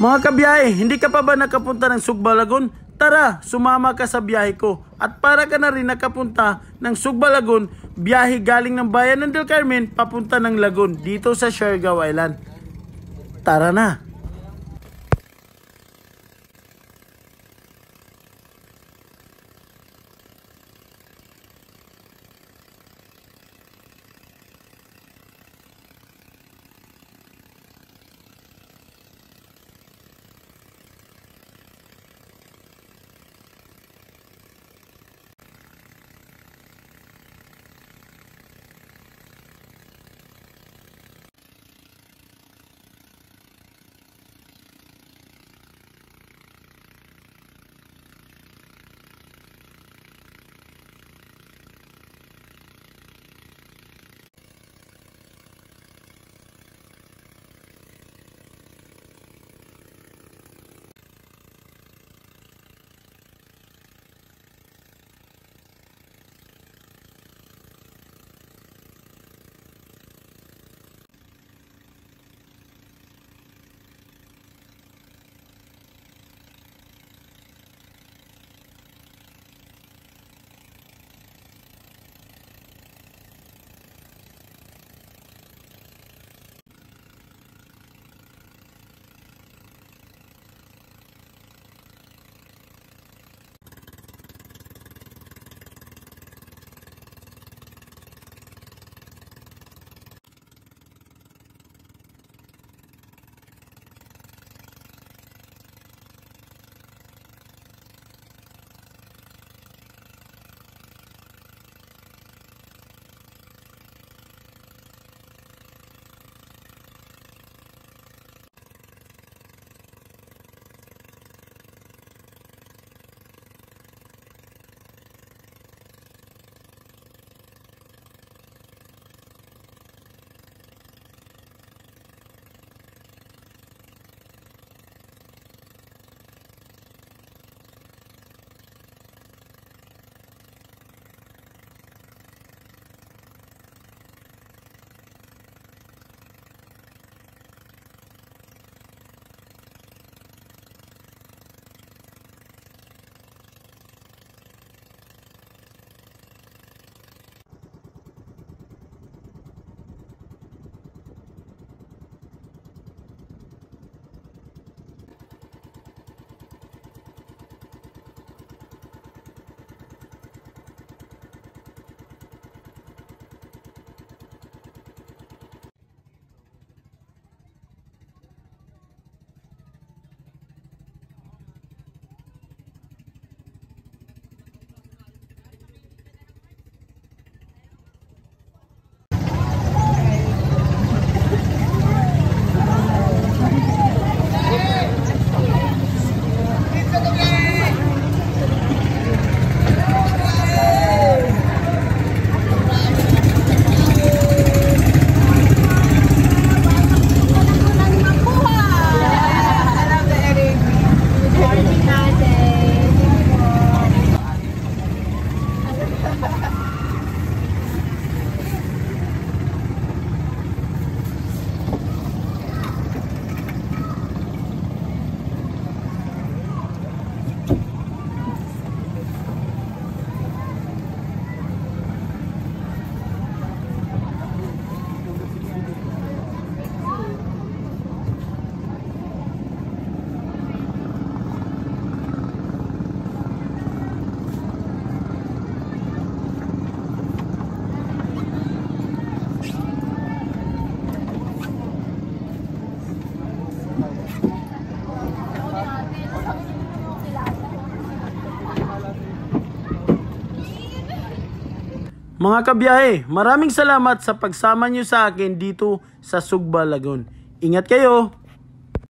Mga kabiyahe, hindi ka pa ba nakapunta ng Sugba Lagoon? Tara, sumama ka sa biyahe ko. At para ka na rin nakapunta ng Sugba Lagoon, biyahe galing ng bayan ng Del Carmen papunta ng Lagoon dito sa Siargao Island. Tara na! Mga kabiyahe, maraming salamat sa pagsama nyo sa akin dito sa Sugba Lagoon. Ingat kayo!